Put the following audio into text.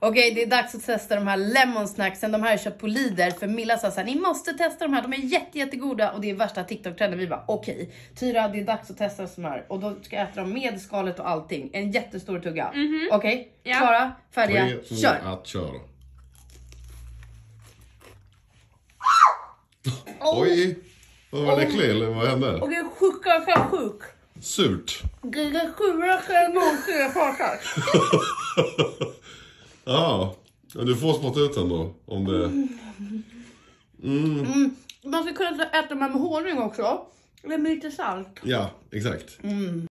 Okej, det är dags att testa de här lemon snacksen. De här har jag köpt på Lider, för Milla sa såhär, ni måste testa de här, de är jätte, jättegoda och det är värsta TikTok-trenden. Vi bara okej, Tyra det är dags att testa de här och då ska jag äta dem med skalet och allting. En jättestor tugga. Mhm. Okej, Ja. klara, färdiga, Tre, två, kör! köra. kör. Oj! Vad var det äcklig eller vad hände? Okej, sjuka, sjuka, sjuk. Surt. Det är Grejer sjua, självmord, fyra fasar. Ja, du får spotta ut den då. Om det... Mm. Mm. mm. Man ska kunna äta dem här med honung också. Det blir lite salt. Ja, exakt. Mm.